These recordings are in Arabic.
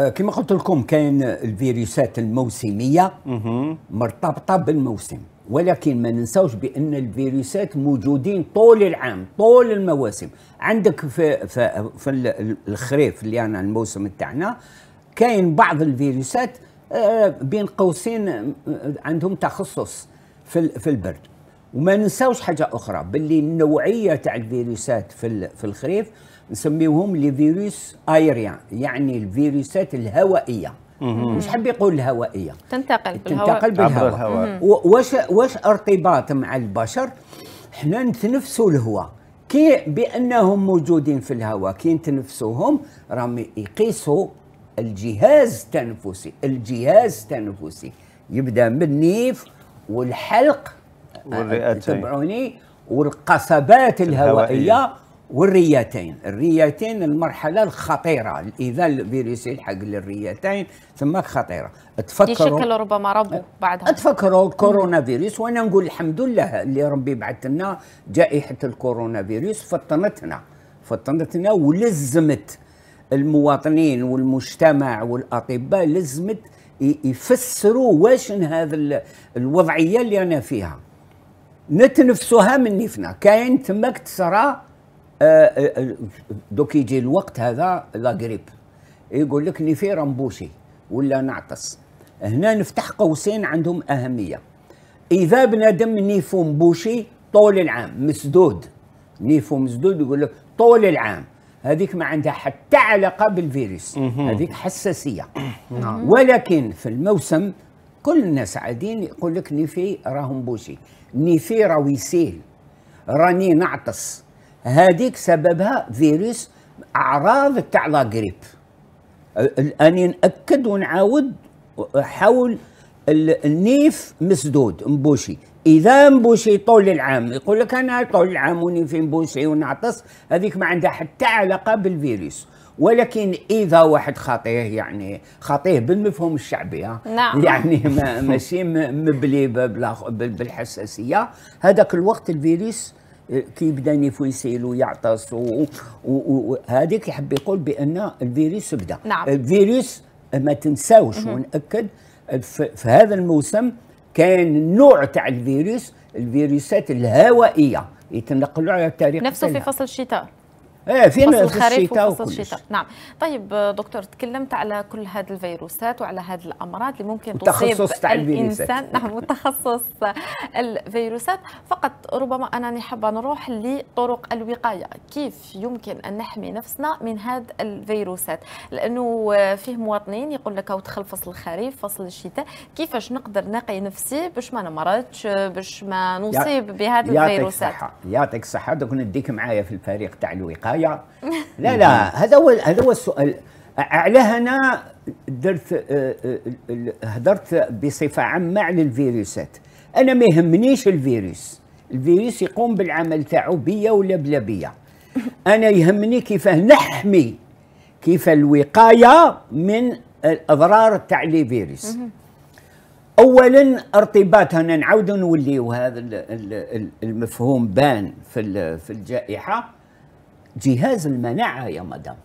آه، كما قلت لكم كاين الفيروسات الموسميه مرتبطه بالموسم ولكن ما ننساوش بان الفيروسات موجودين طول العام طول المواسم عندك في في, في الخريف اللي انا الموسم تاعنا كاين بعض الفيروسات آه، بين قوسين آه، عندهم تخصص في في البرد وما ننساوش حاجه اخرى باللي النوعيه تاع الفيروسات في في الخريف نسميوهم لي فيروس ايريان يعني الفيروسات الهوائيه مش حاب يقول الهوائيه تنتقل بالهواء تنتقل بالهواء, واش واش ارتباط مع البشر حنا نتنفسوا الهواء كي بانهم موجودين في الهواء كي نتنفسوهم راهم يقيسوا الجهاز التنفسي الجهاز التنفسي يبدا من النيف والحلق آه، والرئتين تبعوني والقصبات الهوائيه, الهوائية. والريتين الريتين المرحلة الخطيرة إذا الفيروس يلحق للريتين ثم خطيرة تفكروا يشكل ربما ربو بعدها تفكروا الكورونا فيروس وأنا نقول الحمد لله اللي ربي بعث لنا جائحة الكورونا فيروس فطنتنا فطنتنا ولزمت المواطنين والمجتمع والأطباء لزمت يفسروا واش هذا الوضعية اللي أنا فيها نتنفسوها مني نفنا كاين تماك تصرى آه، آه، دوك يجي الوقت هذا لا غريب يقول لك في رمبوشي ولا نعطس هنا نفتح قوسين عندهم اهميه اذا بنادم نيفو مبوشي طول العام مسدود نيفو مسدود يقول لك طول العام هذيك ما عندها حتى علاقه بالفيروس هذيك حساسيه نعم. ولكن في الموسم كل الناس عاديين يقول لك نيفي راهم بوشي نيفي راه يسيل راني نعطس هذيك سببها فيروس اعراض تاع لا غريب اني ناكد ونعاود حول النيف مسدود مبوشي اذا مبوشي طول العام يقول لك انا طول العام وني في مبوشي ونعطس هذيك ما عندها حتى علاقه بالفيروس ولكن اذا واحد خاطيه يعني خاطيه بالمفهوم الشعبي نعم. يعني ماشي مبلي بالحساسيه هذاك الوقت الفيروس كيبدا نيفويس يسيلو يعطس وهذيك يحب يقول بان الفيروس بدا نعم. الفيروس ما تنساوش ونأكد في هذا الموسم كان نوع تاع الفيروس الفيروسات الهوائيه يتنقلوا على التاريخ نفسه في فصل الشتاء ايه في فصل الخريف وفصل الشتاء نعم طيب دكتور تكلمت على كل هذه الفيروسات وعلى هذه الامراض اللي ممكن تصيب الانسان نعم وتخصص الفيروسات فقط ربما انا حابه نروح لطرق الوقايه كيف يمكن ان نحمي نفسنا من هذه الفيروسات لانه فيه مواطنين يقول لك ودخل فصل الخريف فصل الشتاء كيفاش نقدر نقي نفسي باش ما نمرضش باش ما نصيب بهذه الفيروسات يعطيك الصحه يعطيك الصحه دوك نديك معايا في الفريق تاع الوقايه معايا لا لا هذا هو هذا هو السؤال علاه انا درت آه، آه، هدرت بصفه عامه على الفيروسات انا ما يهمنيش الفيروس الفيروس يقوم بالعمل تاعو بيا ولا بلا بيا انا يهمني كيفاه نحمي كيف الوقايه من الاضرار تاع لي فيروس اولا ارتباط انا نعاود نوليو هذا المفهوم بان في الجائحه جهاز المناعه يا مدام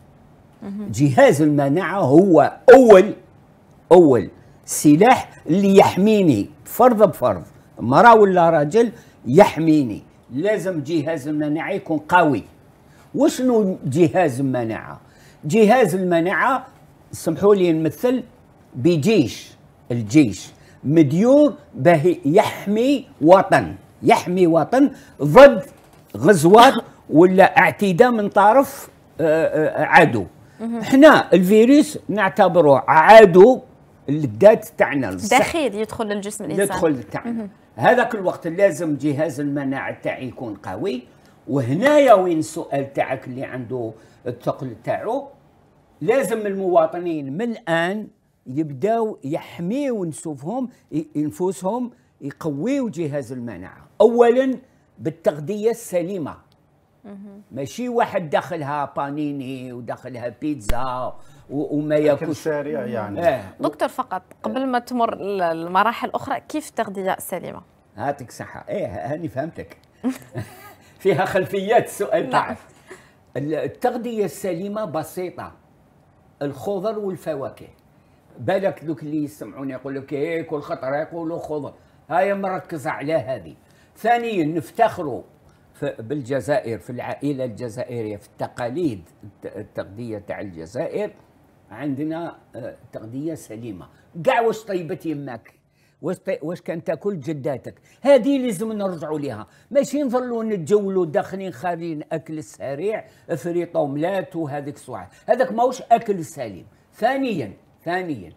جهاز المناعه هو اول اول سلاح اللي يحميني فرض بفرض مراه ولا رجل يحميني لازم جهاز المناعه يكون قوي وشنو جهاز المناعه جهاز المناعه سمحوا لي نمثل بجيش الجيش مديور به يحمي وطن يحمي وطن ضد غزوات ولا اعتداء من طرف آه، آه، عدو احنا الفيروس نعتبره عدو الذات تاعنا دخيل يدخل للجسم الانسان يدخل تاعنا هذاك الوقت لازم جهاز المناعه تاعي يكون قوي وهنايا وين السؤال تاعك اللي عنده الثقل تاعو لازم المواطنين من الان يبداو يحميوا نفوسهم انفسهم يقويوا جهاز المناعه اولا بالتغذيه السليمه ماشي واحد داخلها بانيني وداخلها بيتزا وما ياكلش سريع يعني آه. دكتور فقط قبل ما تمر المراحل الاخرى كيف تغذيه سليمه هاتك صحه ايه هاني فهمتك فيها خلفيات السؤال تعرف نعم. التغذيه السليمه بسيطه الخضر والفواكه بالك ذوك اللي يسمعوني يقول لك إيه، كل خطره يقولوا خضر هاي مركزه على هذه ثانيا نفتخروا بالجزائر في العائلة الجزائرية في التقاليد التغذية تاع الجزائر عندنا آه، تغذية سليمة كاع واش طيبت يماك واش واش كان تاكل جداتك هذه لازم نرجعوا لها ماشي نظلوا نتجولوا داخلين خارجين اكل السريع فريطه وملات وهذيك الصوعه هذاك ماهوش اكل سليم ثانيا ثانيا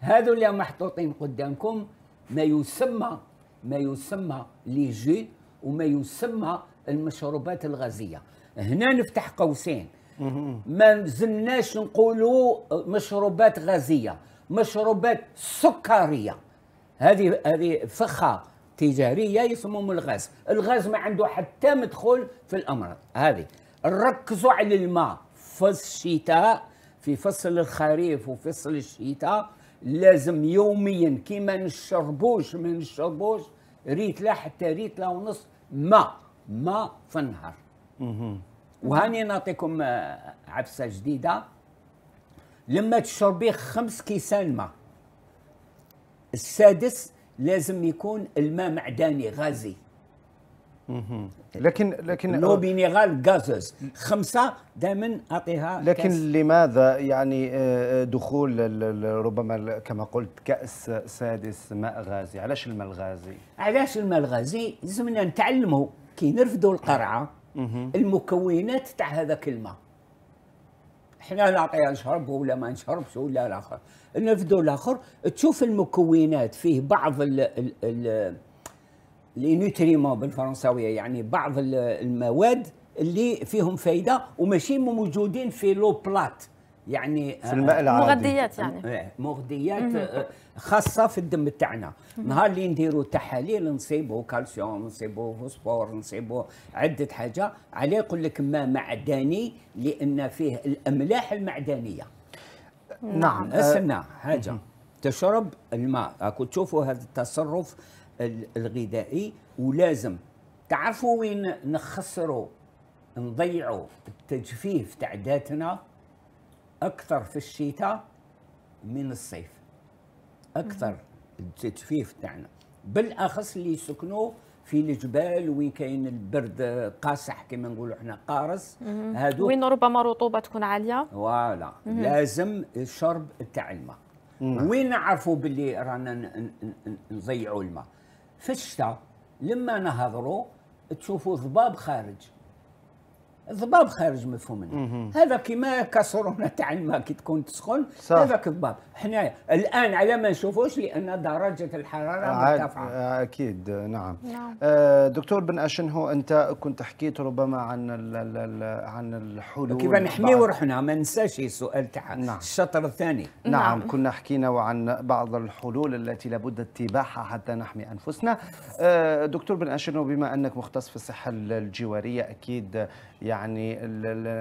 هذو اللي محطوطين قدامكم ما يسمى ما يسمى لي جو وما يسمى المشروبات الغازيه هنا نفتح قوسين ما زلناش نقولوا مشروبات غازيه مشروبات سكريه هذه هذه فخه تجاريه يسموهم الغاز الغاز ما عنده حتى مدخول في الامراض هذه ركزوا على الماء في الشتاء في فصل الخريف وفصل الشتاء لازم يوميا كيما نشربوش ما نشربوش ريت لا حتى ريت لا ونص ما ما في النهار وهاني نعطيكم آه، عبسه جديده لما تشربي خمس كيسان ماء السادس لازم يكون الماء معدني غازي لكن لكن لو بينيغال غازوز خمسه دائما اعطيها لكن كاس. لماذا يعني آه، آه، دخول ربما كما قلت كاس سادس ماء غازي علاش الماء الغازي علاش الماء الغازي لازمنا نتعلموا كي نرفدوا القرعه المكونات تاع هذاك الماء حنا نعطيها نشرب ولا ما نشربش ولا الاخر نرفدوا الاخر تشوف المكونات فيه بعض ال ال ال لي نوتريمون بالفرنساويه يعني بعض المواد اللي فيهم فايده وماشي موجودين في لو بلات يعني في الماء العادي مغذيات يعني إيه، مغذيات آه، خاصه في الدم تاعنا نهار اللي نديروا تحاليل نصيبوا كالسيوم نصيبوا فوسفور نصيبوا عده حاجه عليه يقول لك ماء معدني لان فيه الاملاح المعدنيه نعم استنى آه، حاجه تشرب الماء راكو تشوفوا هذا التصرف الغذائي ولازم تعرفوا وين نخسروا نضيعوا التجفيف تاع ذاتنا اكثر في الشتاء من الصيف اكثر التجفيف تاعنا بالاخص اللي يسكنوا في الجبال وين كاين البرد قاصح كما نقولوا احنا قارص هادو وين ربما الرطوبه تكون عاليه فوالا لازم الشرب تاع الماء وين نعرفوا باللي رانا نضيعوا الماء في الشتاء لما نهضروا تشوفوا ضباب خارج ضباب خارج مفهومنا هذا كيما كسرونه تاع الماء كي تكون تسخن هذا كضباب حنايا الان على ما نشوفوش لان درجه الحراره مرتفعه آه، اكيد نعم, نعم. آه دكتور بن اشنهو انت كنت حكيت ربما عن الـ الـ الـ عن الحلول كيف نحميو روحنا ما ننساش السؤال تاع نعم. الشطر الثاني نعم. نعم كنا حكينا عن بعض الحلول التي لابد اتباعها حتى نحمي انفسنا آه دكتور بن اشنهو بما انك مختص في الصحه الجواريه اكيد يعني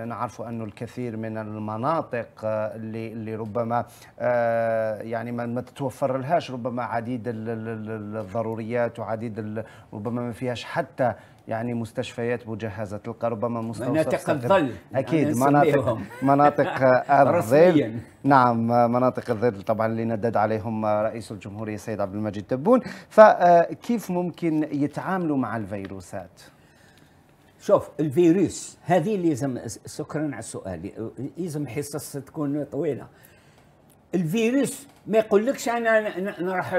نعرف انه الكثير من المناطق آه، اللي, اللي ربما آه، يعني ما تتوفر لهاش ربما عديد الضروريات وعديد ربما ما فيهاش حتى يعني مستشفيات مجهزه تلقى ربما مناطق الظل يعني اكيد يعني مناطق مناطق الظل نعم مناطق الظل طبعا اللي ندد عليهم رئيس الجمهوريه السيد عبد المجيد تبون فكيف آه، ممكن يتعاملوا مع الفيروسات؟ شوف الفيروس هذه اللي لازم شكرا على السؤال لازم حصص تكون طويله الفيروس ما يقولكش انا نروح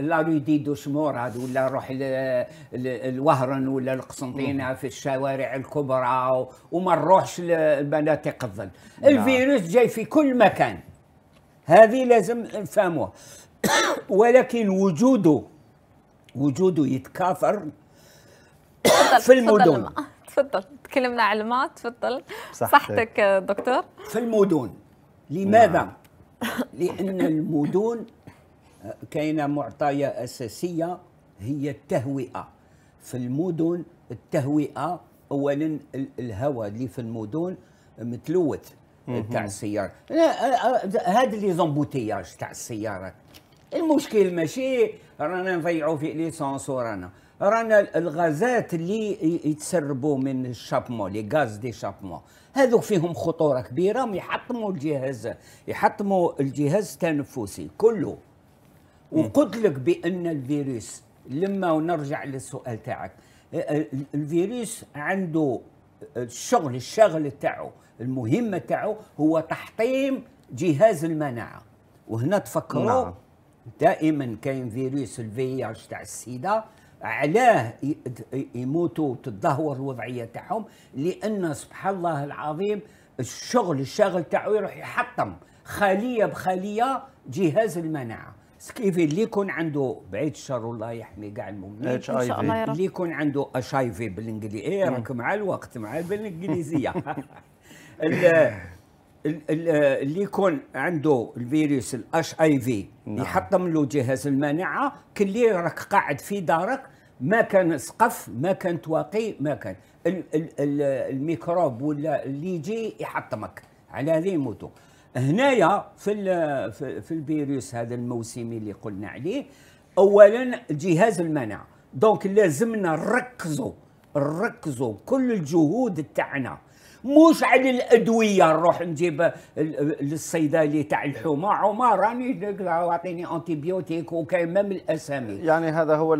لارو دي دوش موراد ولا نروح الوهرن ولا القسنطينه في الشوارع الكبرى وما نروحش لمناطق الظل نعم. الفيروس جاي في كل مكان هذه لازم نفهموها ولكن وجوده وجوده يتكاثر في المدن تفضل تكلمنا على الماء تفضل صحتك, طيب. دكتور في المدن لماذا؟ نعم. لأن المدن آه، كاينة معطية أساسية هي التهوئة في المدن التهوئة أولا الهواء اللي في المدن متلوث تاع السيارة آه، آه، هذا لي زومبوتياج تاع السيارات المشكل ماشي رانا نضيعوا في ليسونس ورانا رانا الغازات اللي يتسربوا من الشابمون لي غاز دي شابمون هذو فيهم خطوره كبيره يحطموا الجهاز يحطموا الجهاز التنفسي كله وقلت لك بان الفيروس لما ونرجع للسؤال تاعك الفيروس عنده الشغل الشغل تاعو المهمه تاعو هو تحطيم جهاز المناعه وهنا تفكروا نعم. دائما كاين فيروس الفي تاع السيده علاه يموتوا وتتدهور الوضعيه تاعهم لان سبحان الله العظيم الشغل الشاغل تاعو يروح يحطم خليه بخليه جهاز المناعه سكيفي اللي يكون عنده بعيد الشر الله يحمي كاع المؤمنين ان شاء الله اللي يكون عنده اش اي في بالانجليزي ايه راك مع الوقت مع بالانجليزيه اللي يكون عنده الفيروس الاش اي في يحطم له جهاز المناعه كلي راك قاعد في دارك ما كان سقف ما كان تواقي ما كان ال ال ال الميكروب ولا اللي يجي يحطمك على هذه يموتوا هنايا في في الفيروس هذا الموسمي اللي قلنا عليه اولا جهاز المناعه دونك لازمنا نركزوا نركزوا كل الجهود تاعنا مش على الادويه نروح نجيب للصيدلي تاع الحومه عمر راني اعطيني انتيبيوتيك وكاين من الاسامي يعني هذا هو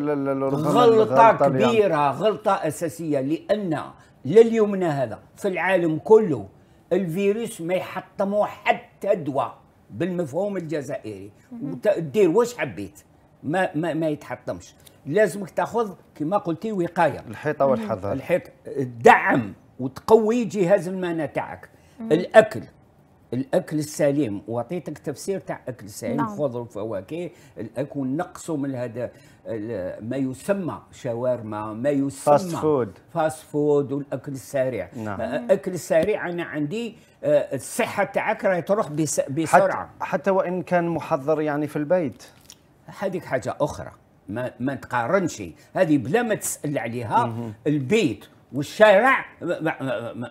غلطه كبيره يعني. غلطه اساسيه لان لليومنا هذا في العالم كله الفيروس ما يحطموا حتى دواء بالمفهوم الجزائري دير واش حبيت ما ما, ما يتحطمش لازمك تاخذ كما قلتي وقايه الحيطه والحذر الحيط الدعم وتقوي جهاز المناعه تاعك الاكل الاكل السليم وعطيتك تفسير تاع اكل سليم نعم. خضر وفواكه الاكل نقصوا من هذا ما يسمى شاورما ما يسمى فاست فود فاست فود والاكل السريع نعم. الاكل السريع انا عندي آه، الصحه تاعك راهي تروح بسرعه حتى, حتى وان كان محضر يعني في البيت هذيك حاجه اخرى ما ما تقارنش هذه بلا ما تسال عليها البيت والشارع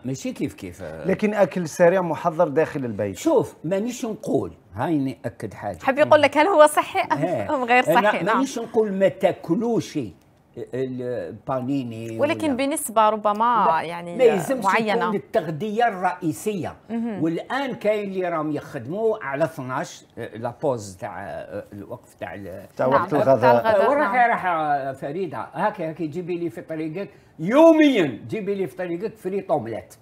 ماشي كيف كيف لكن اكل سريع محضر داخل البيت شوف مانيش نقول هاي ناكد حاجه حبي يقول لك هل هو صحي ام إيه. غير صحي نعم. مانيش نقول ما تاكلوش البانيني ولكن ولا. بنسبه ربما يعني ما يلزمش معينه تكون التغذيه الرئيسيه مهم. والان كاين اللي راهم يخدموا على 12 آه، لابوز تاع آه، الوقف تاع تاع نعم، وقت الغداء آه، وراح نعم. راح فريده هاك هاك جيبي لي في طريقك يوميا جيبي لي في طريقك فري طوملات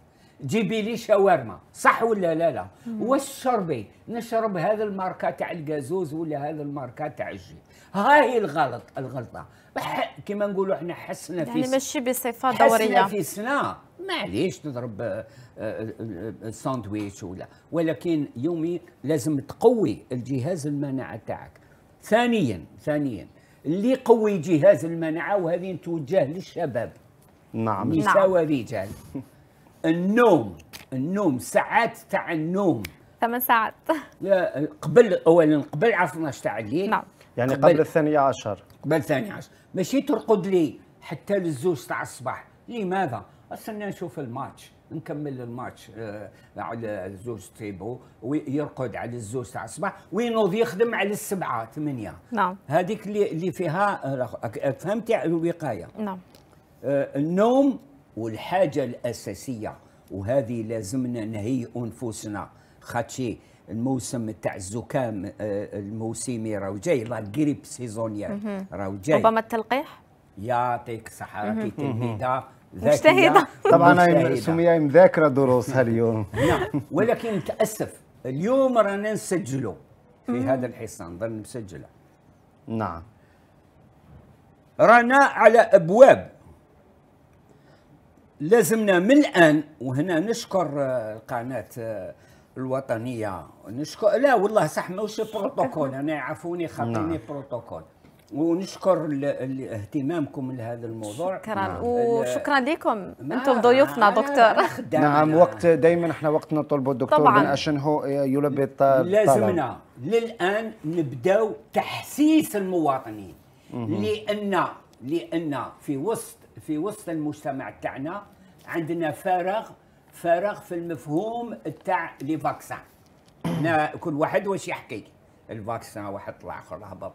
جيبي لي شاورما صح ولا لا لا واش شربي نشرب هذا الماركه تاع الجازوز ولا هذا الماركه تاع الجي ها هي الغلط الغلطه كما نقولوا احنا حسنا في يعني ماشي بصفه دوريه حسنا في سنا معليش تضرب آه، آه، آه، ساندويتش ولا ولكن يومي لازم تقوي الجهاز المناعه تاعك ثانيا ثانيا اللي يقوي جهاز المناعه وهذه نتوجه للشباب نعم نساء نعم. ورجال النوم النوم ساعات تاع النوم ثمان ساعات قبل اولا قبل 12 تاع الليل نعم يعني قبل, قبل الثانية عشر قبل الثانية عشر ماشي ترقد لي حتى للزوج تاع الصباح لماذا؟ استنى نشوف الماتش نكمل الماتش آه على الزوج تيبو ويرقد على الزوج تاع الصباح وينوض يخدم على السبعه ثمانيه نعم هذيك اللي اللي فيها فهمتي الوقايه نعم آه النوم والحاجه الاساسيه وهذه لازمنا نهيئ انفسنا خاتشي الموسم تاع الزكام آه، الموسمي راهو جاي لا غريب سيزونيير راهو جاي ربما التلقيح يعطيك الصحه راكي تلميذه مجتهده طبعا سميه مذاكره دروسها اليوم نعم ولكن متأسف اليوم رانا نسجلوا في هذا الحصان نظل مسجله نعم رانا على ابواب لازمنا من الان وهنا نشكر آه، قناه آه، الوطنيه نشكر لا والله صح ماهوش بروتوكول انا عفوني خاطيني نعم. بروتوكول ونشكر اهتمامكم لهذا الموضوع شكرا نعم. وشكرا لكم انتم ضيوفنا دكتور نعم وقت دائما احنا وقت نطلبوا الدكتور طبعا. بن هو آه، يلبي الطلب لازمنا للان نبداو تحسيس المواطنين لان لان في وسط في وسط المجتمع تاعنا عندنا فارغ فراغ في المفهوم تاع لي فاكسان كل واحد واش يحكي الفاكسان واحد طلع اخر هبط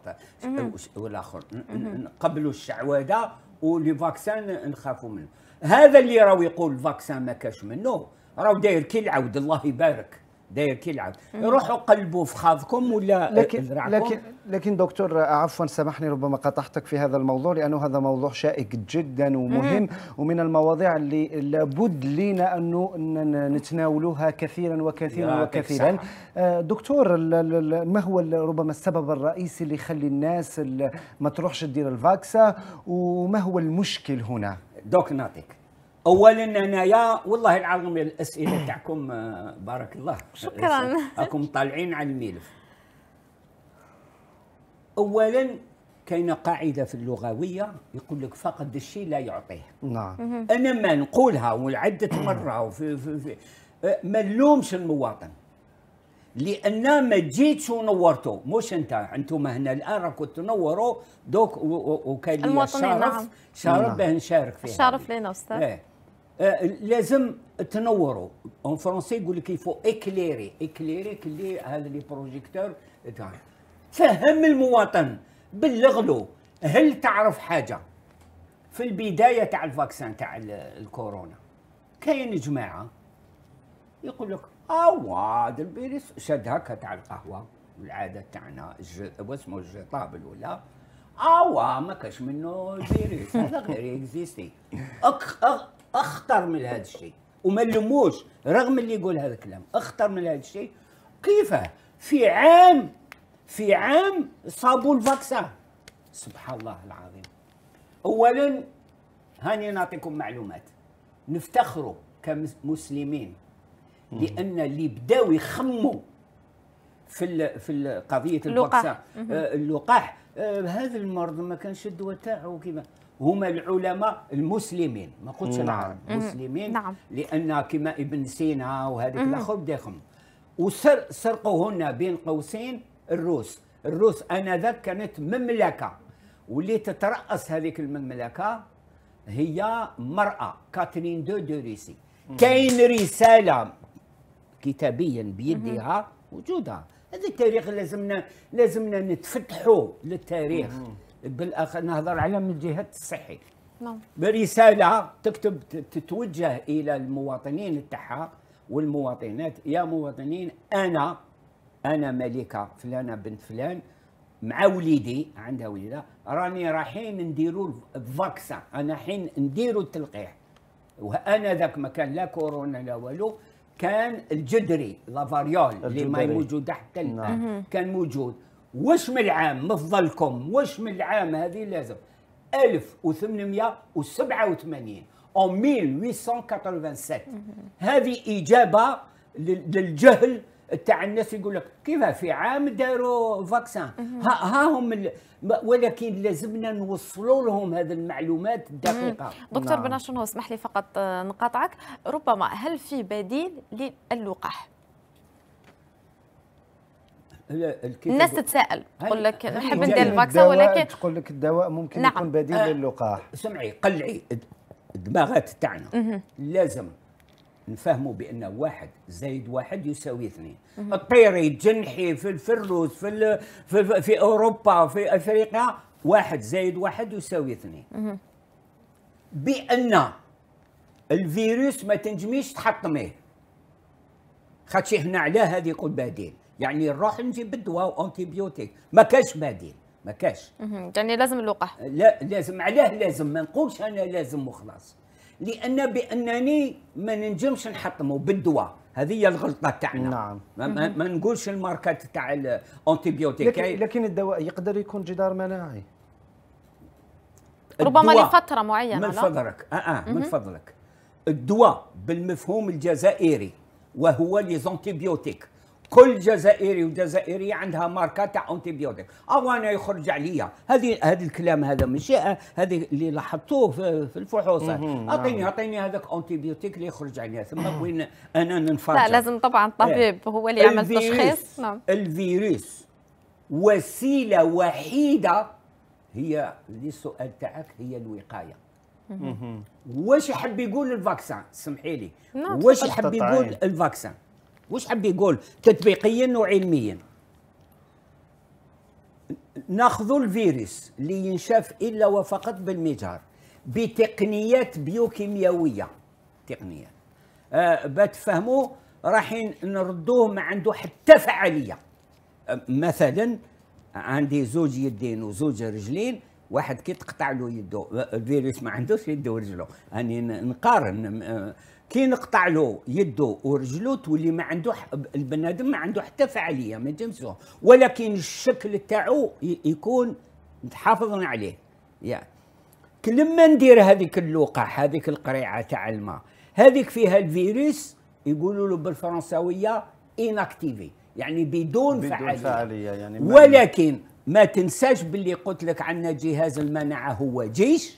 والاخر نقبلوا الشعوذه ولي فاكسان نخافوا منه هذا اللي راهو يقول فاكسان ما كاش منه راهو داير كي العود الله يبارك داير يلعب روحوا قلبوا في خاضكم ولا لكن لكن لكن دكتور عفوا سامحني ربما قطعتك في هذا الموضوع لانه هذا موضوع شائك جدا ومهم مم. ومن المواضيع اللي لابد لينا انه نتناولوها كثيرا وكثيرا وكثيرا آه، دكتور ما هو ربما السبب الرئيسي اللي يخلي الناس ما تروحش تدير الفاكسه وما هو المشكل هنا دوك نعطيك اولا انا يا والله العظيم الاسئله تاعكم آه، بارك الله شكرا راكم طالعين على الملف اولا كاينه قاعده في اللغويه يقول لك فقد الشيء لا يعطيه نعم انا ما نقولها وعده مره وفي في في آه، ما نلومش المواطن لان ما جيتش ونورته مش انت انتم هنا الان راكم تنوروا دوك وكاين لي شرف نعم. شرف نعم. باه نشارك فيها الشرف لينا استاذ إيه. آه، لازم تنوروا اون فرونسي يقول لك يفو اكليري اكليري كلي هذا لي بروجيكتور فهم المواطن بلغ له هل تعرف حاجه في البدايه تاع الفاكسان تاع الكورونا كاين جماعه يقول لك اوا آه، هذا الفيروس شد هكا تاع القهوه العاده تاعنا واسمه الجطابل ولا اوا آه، ما كاش منه فيروس هذا غير اكزيستي أك... اخطر من هذا الشيء وما نلوموش رغم اللي يقول هذا الكلام اخطر من هذا الشيء كيف في عام في عام صابوا الفاكسة سبحان الله العظيم اولا هاني نعطيكم معلومات نفتخروا كمسلمين لان اللي بداو يخموا في في قضيه البكسه اللقاح آه، آه، هذا المرض ما كانش الدواء تاعه كيما هما العلماء المسلمين ما قلتش نعم مسلمين نعم. لان كما ابن سينا وهذيك الاخر داخل وسر سرقوهن بين قوسين الروس الروس انذاك كانت مملكه واللي تتراس هذيك المملكه هي مراه كاترين دو دوريسي ريسي كاين رساله كتابيا بيدها وجودها هذا التاريخ لازمنا لازمنا نتفتحوا للتاريخ بالاخر نهضر على من جهه الصحي نعم برساله تكتب تتوجه الى المواطنين تاعها والمواطنات يا مواطنين انا انا ملكه فلانه بنت فلان مع وليدي عندها وليده راني رايحين نديروا الفاكسا انا حين نديروا التلقيح وانا ذاك ما كان لا كورونا لا والو كان الجدري لافاريول اللي ما موجود حتى الان نعم. كان موجود واش من العام مفضلكم واش من العام هذه لازم 1887 او 1887 هذه اجابه للجهل تاع الناس يقول لك كيف في عام داروا فاكسان ها, ها هم ولكن لازمنا نوصلوا لهم هذه المعلومات الدقيقه دكتور نعم. بناشونو اسمح لي فقط آه، نقاطعك ربما هل في بديل للقاح الناس تتساءل تقول لك نحب ندير الفاكسة ولكن تقول لك الدواء ممكن نعم. يكون بديل آه للقاح سمعي قلعي الدماغات تاعنا لازم نفهموا بان واحد زائد واحد يساوي اثنين الطير يتجنحي في الفروس في, في, في في اوروبا في افريقيا واحد زائد واحد يساوي اثنين بان الفيروس ما تنجميش تحطميه خاطش هنا علاه هذه يقول بديل يعني نروح نجيب الدواء وانتيبيوتيك ما كاش بديل ما كاش يعني لازم اللقاح لا لازم علاه لازم ما نقولش انا لازم وخلاص لان بانني ما ننجمش نحطمه بالدواء هذه هي الغلطه تاعنا نعم ما, ما, ما نقولش الماركات تاع الانتيبيوتيك لكن, لكن الدواء يقدر يكون جدار مناعي ربما لفتره معينه من فضلك اه اه من فضلك الدواء بالمفهوم الجزائري وهو ليزونتيبيوتيك كل جزائري وجزائرية عندها ماركة تاع انتيبيوتيك او انا يخرج عليا هذه هذا الكلام هذا ماشي هذه اللي لاحظتوه في الفحوصات اعطيني اعطيني هذاك انتيبيوتيك اللي يخرج عليا ثم وين انا ننفرج لا لازم طبعا الطبيب إيه. هو اللي يعمل تشخيص نعم الفيروس وسيلة وحيدة هي للسؤال تاعك هي الوقاية واش يحب يقول الفاكسان سمحي لي نعم. واش يحب يقول الفاكسان وش حب يقول تطبيقيا وعلميا ناخذ الفيروس اللي ينشاف الا وفقط بالمجهر بتقنيات بيوكيميائيه تقنيات آه بتفهموا راح نردوه ما عنده حتى فعاليه آه مثلا عندي زوج يدين وزوج رجلين واحد كي تقطع له يده آه، الفيروس ما عندوش يده ورجله يعني نقارن آه، كي نقطع له يده ورجله تولي ما عنده البنادم ما عنده حتى فعاليه ما تمسوه ولكن الشكل تاعو يكون حافظنا عليه كل ما ندير هذيك اللوقه هذيك القريعه تاع الماء هذيك فيها الفيروس يقولوا له بالفرنساويه اناكتيفي يعني بدون, بدون فعاليه, فعالية يعني ما ولكن ما تنساش باللي قلت لك عندنا جهاز المناعه هو جيش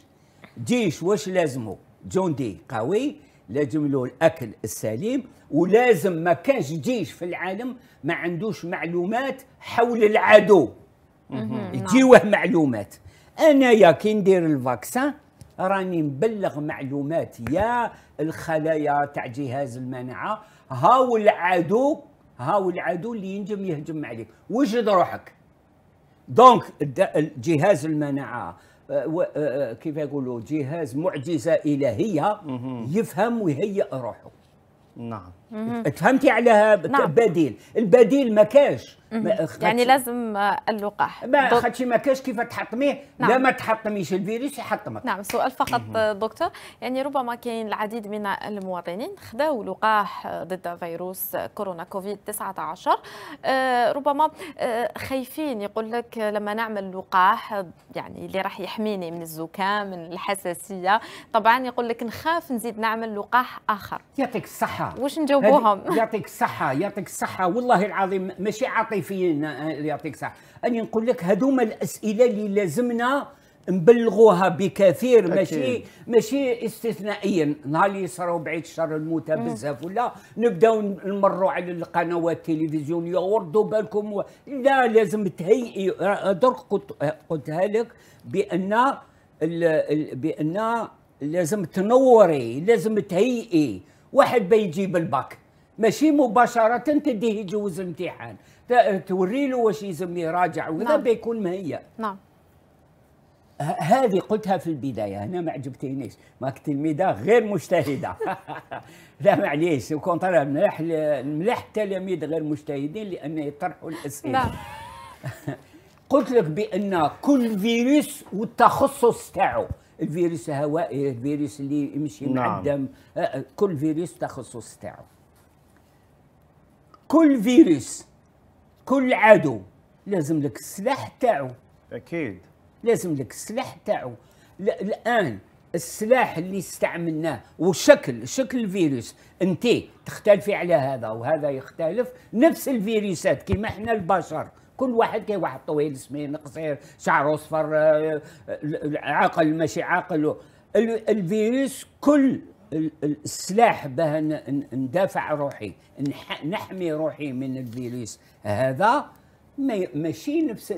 جيش واش لازمه جندي قوي لازم له الاكل السليم ولازم ما كانش جيش في العالم ما عندوش معلومات حول العدو يجيوه معلومات انايا كي ندير الفاكسان راني نبلغ معلومات يا الخلايا تاع جهاز المناعه هاو العدو هاو العدو اللي ينجم يهجم عليك وجد روحك دونك جهاز المناعه أه، أه، أه، كيف يقولوا جهاز معجزه الهيه يفهم ويهيئ روحه نعم فهمتي على بديل نعم. البديل ما كاش يعني لازم آه، اللقاح ما خاطش ما كاش كيف تحطميه نعم. لا ما تحطميش الفيروس يحطمك نعم سؤال فقط آه، دكتور يعني ربما كاين العديد من المواطنين خداو لقاح ضد فيروس كورونا كوفيد 19 آه، ربما خايفين يقول لك لما نعمل لقاح يعني اللي راح يحميني من الزكام من الحساسيه طبعا يقول لك نخاف نزيد نعمل لقاح اخر يعطيك الصحه واش نجاوبوهم يعطيك الصحه يعطيك الصحه والله العظيم ماشي عاطفيين اللي آه، يعطيك الصحه اني نقول لك هذوما الاسئله اللي لازمنا نبلغوها بكثير أكيد. ماشي ماشي استثنائيا نهار اللي يصروا بعيد الشر الموتى بزاف ولا نبداو نمروا على القنوات التلفزيونيه وردوا بالكم و... لا لازم تهيئي آه، آه، درك قلتها لك بان ال... بان لازم تنوري لازم تهيئي واحد بيجيب الباك ماشي مباشرة تديه يجوز الامتحان توري له واش يلزم يراجع وهذا نعم. بيكون مهيأ نعم هذه قلتها في البداية هنا ما عجبتنيش ما التلميذة غير مجتهدة لا معليش كونتر ملح ملح التلاميذ غير مجتهدين لأن يطرحوا الأسئلة نعم. قلت لك بأن كل فيروس والتخصص تاعو الفيروس هوائي الفيروس اللي يمشي نعم. مع الدم آه، آه، كل فيروس تخصص تاعو كل فيروس كل عدو لازم لك السلاح تاعو اكيد لازم لك السلاح تاعو الان السلاح اللي استعملناه وشكل شكل الفيروس انت تختلفي على هذا وهذا يختلف نفس الفيروسات كيما احنا البشر كل واحد كاين واحد طويل سمين قصير شعره اصفر آه، آه، عاقل ماشي عاقل الفيروس كل السلاح باه ندافع روحي نحمي روحي من الفيروس هذا ماشي نفس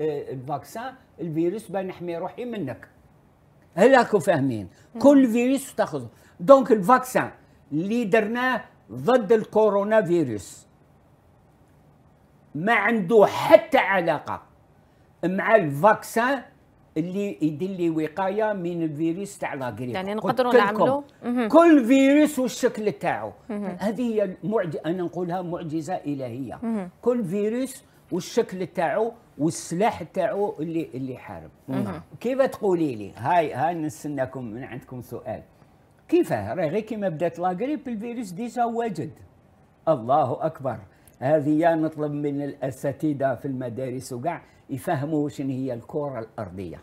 الفاكسان الفيروس باه نحمي روحي منك راكم فاهمين كل فيروس تاخذه دونك الفاكسان اللي درناه ضد الكورونا فيروس ما عنده حتى علاقه مع الفاكسان اللي يدير لي وقايه من الفيروس تاع لا يعني نقدروا نعملوا كل فيروس والشكل تاعو هذه هي معج... انا نقولها معجزه الهيه كل فيروس والشكل تاعو والسلاح تاعو اللي اللي حارب كيف تقولي لي هاي هاي نستناكم من عندكم سؤال كيفاه راه غير كيما بدات لا الفيروس ديجا واجد الله اكبر هذه يا نطلب من الاساتذه في المدارس وكاع يفهموا شنو هي الكره الارضيه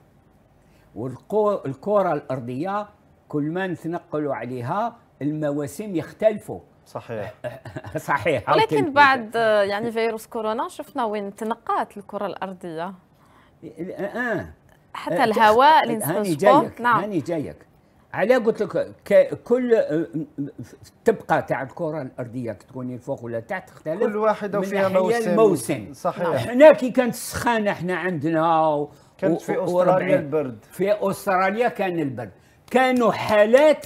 والكره الارضيه كل ما نتنقلوا عليها المواسم يختلفوا صحيح صحيح ولكن بعد يعني فيروس كورونا شفنا وين تنقات الكره الارضيه اه حتى الهواء اللي نستنشقوه نعم هاني جايك على قلت لك كل تبقى تاع الكره الارضيه تكون فوق ولا تحت تختلف كل واحده وفيها موسم الموسم صحيح حنا نعم. كي كانت السخانه حنا عندنا و... كانت في استراليا البرد في استراليا كان البرد كانوا حالات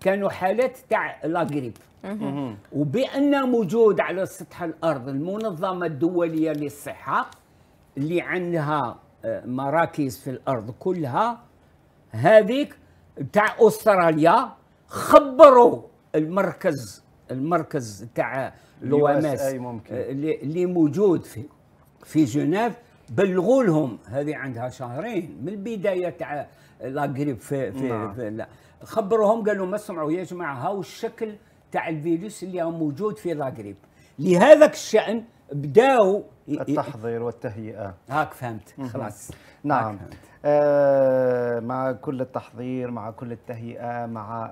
كانوا حالات تاع لاغريب وبان موجود على سطح الارض المنظمه الدوليه للصحه اللي عندها آه، مراكز في الارض كلها هذيك تاع استراليا خبروا المركز المركز تاع لو ام اس اللي موجود في في جنيف بلغوا لهم هذه عندها شهرين من البدايه تاع لا في في, نعم. في لا خبروهم قالوا ما سمعوا يا جماعه هاو الشكل تاع الفيروس اللي موجود في لا لهذاك الشان بداوا التحضير والتهيئه هاك فهمت خلاص نعم فهمت. آه، مع كل التحضير مع كل التهيئه مع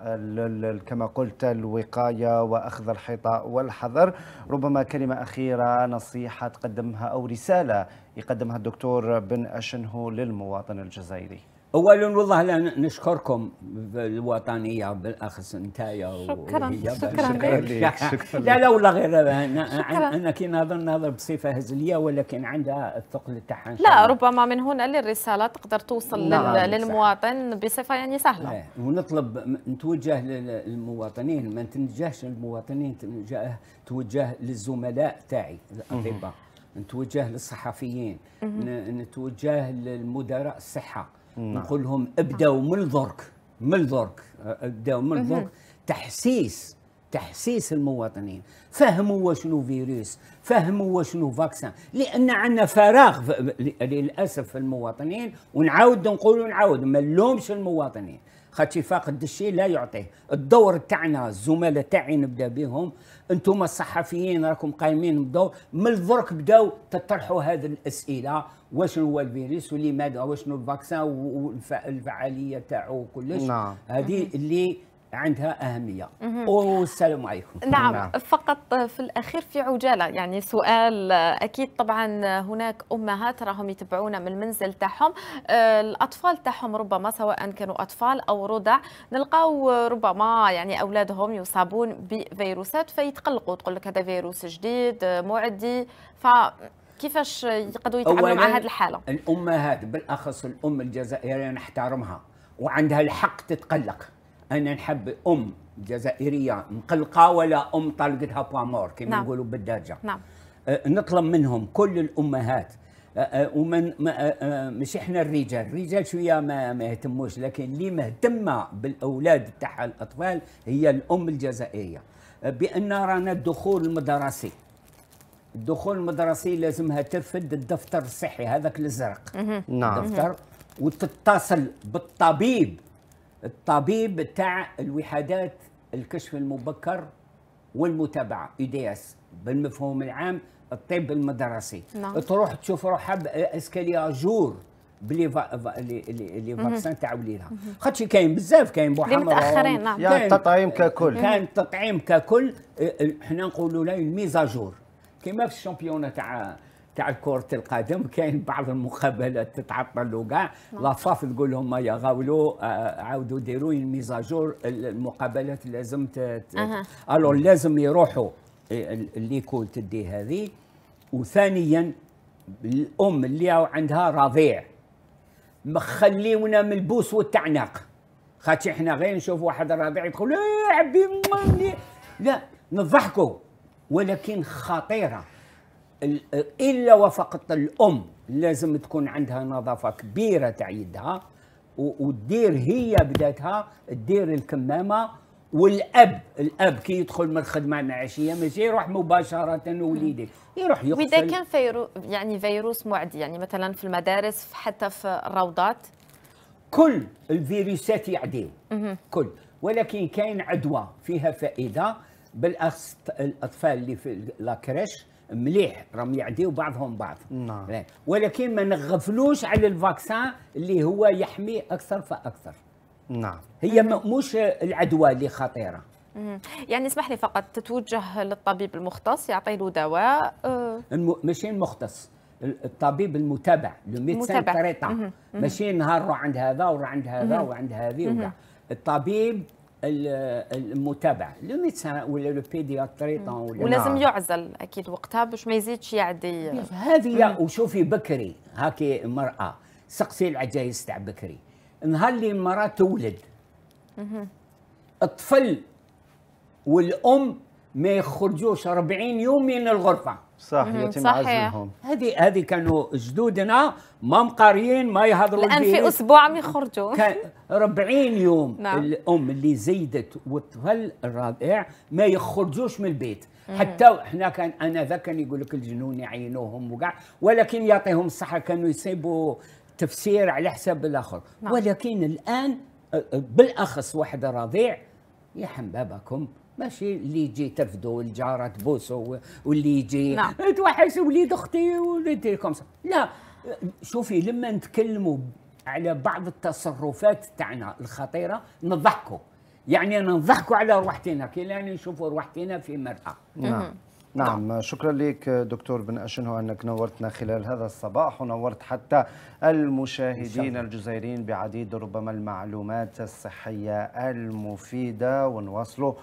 كما قلت الوقايه واخذ الحيطه والحذر ربما كلمه اخيره نصيحه تقدمها او رساله يقدمها الدكتور بن اشنهو للمواطن الجزائري اولا والله لا نشكركم الوطنيه بالاخص نتايا شكرا شكرا لك شكرا لا لا والله غير انا, أنا كي ناظر نظر بصفه هزليه ولكن عندها الثقل تاعها لا ربما من هنا للرساله تقدر توصل للمواطن بصفه يعني سهله إيه، ونطلب نتوجه للمواطنين ما تنجهش للمواطنين تنجه توجه للزملاء تاعي الاطباء نتوجه للصحفيين نتوجه للمدراء الصحه نعم. نقول لهم ابداوا من الظرك من الظرك ابداوا من الظرك تحسيس تحسيس المواطنين فهموا وشنو فيروس فهموا وشنو فاكسان لان عندنا فراغ للاسف في المواطنين ونعاود نقول ونعاود ما نلومش المواطنين خاطش فاقد الدشي لا يعطيه الدور تاعنا الزملاء تاعي نبدا بهم انتم الصحفيين راكم قايمين بدور من الظرك بداو تطرحوا هذه الاسئله واش هو الفيروس ولماذا واش الفاكسان والفعاليه تاعو كلش نعم. هذه اللي عندها أهمية والسلام عليكم نعم. نعم فقط في الأخير في عجالة يعني سؤال أكيد طبعا هناك أمهات راهم يتبعونا من المنزل تاعهم آه، الأطفال تاعهم ربما سواء كانوا أطفال أو رضع نلقاو ربما يعني أولادهم يصابون بفيروسات فيتقلقوا تقول لك هذا فيروس جديد معدي ف كيفاش يقدروا يتعاملوا مع هذه الحاله؟ الامهات بالاخص الام الجزائريه نحترمها وعندها الحق تتقلق انا نحب ام جزائريه مقلقه ولا ام طلقتها بامور كما نعم. نقولوا بالدارجه نعم. أه، نطلب منهم كل الامهات أه، أه، ومن مش احنا الرجال الرجال شويه ما ما يهتموش لكن اللي مهتمه بالاولاد تاعها الاطفال هي الام الجزائريه بان رانا الدخول المدرسي الدخول المدرسي لازمها ترفد الدفتر الصحي هذاك الازرق نعم الدفتر وتتصل بالطبيب الطبيب تاع الوحدات الكشف المبكر والمتابعه اي دي اس بالمفهوم العام الطب المدرسي نعم. تروح تشوف روحها اسكاليا جور بلي فا... لي, لي فاكسان تاع وليدها خاطر كاين بزاف كاين بوحمر متاخرين نعم يعني التطعيم ككل كان التطعيم ككل حنا نقولوا له الميزاجور كيما في الشامبيون تاع تاع كرة القدم كاين بعض المقابلات تتعطل وكاع نعم. لافاف تقول لهم يا غاولوا آه، عاودوا ديروا الميزاجور المقابلات لازم الو لازم يروحوا آه، اللي كول تدي هذه وثانيا الام اللي عندها رضيع مخليونا من البوس والتعناق خاطش احنا غير نشوف واحد الرضيع يدخل يا إيه، عبي لا نضحكوا ولكن خطيره الا وفقط الام لازم تكون عندها نظافه كبيره تاع يدها ودير هي بداتها تدير الكمامه والاب الاب كي يدخل من الخدمه المعاشيه ماشي يروح مباشره وليدي يروح يغسل واذا كان فيرو يعني فيروس معدي يعني مثلا في المدارس حتى في الروضات كل الفيروسات يعديو كل ولكن كاين عدوى فيها فائده بالاخص الاطفال اللي في لاكريش مليح راهم يعديو بعضهم بعض نعم. ولكن ما نغفلوش على الفاكسان اللي هو يحمي اكثر فاكثر نعم هي مش العدوى اللي خطيره يعني اسمح لي فقط تتوجه للطبيب المختص يعطي له دواء آه. ماشي المختص الطبيب المتابع لو ميدسان تريتا ماشي نهار عند هذا وعند عند هذا وعند هذه الطبيب المتابعه لو ميدسان ولا لو بيدياتريطون ولا ولازم يعزل اكيد وقتها باش ما يزيدش يعدي هذه وشوفي بكري هاكي مراه سقسي العجايز تاع بكري نهار اللي المراه تولد الطفل والام ما يخرجوش 40 يوم من الغرفه صح يتم عزلهم هذه هذه كانوا جدودنا ما مقاريين ما يهضروا الان في اسبوع عم يخرجوا 40 يوم نعم. الام اللي زيدت والطفل الرضيع ما يخرجوش من البيت حتى احنا كان انا ذاك كان يقول لك الجنون يعينوهم وكاع ولكن يعطيهم الصحه كانوا يصيبوا تفسير على حساب الاخر نعم. ولكن الان بالاخص واحد رضيع يا حم ماشي اللي يجي ترفدوا الجارة تبوسوا واللي يجي نعم. توحش وليد اختي وليد لا شوفي لما نتكلموا على بعض التصرفات تاعنا الخطيره نضحكوا يعني انا نضحكوا على روحتنا كي يعني نشوفوا روحتنا في مرأة نعم. نعم نعم شكرا لك دكتور بن أشنهو أنك نورتنا خلال هذا الصباح ونورت حتى المشاهدين الجزائريين بعديد ربما المعلومات الصحية المفيدة ونواصله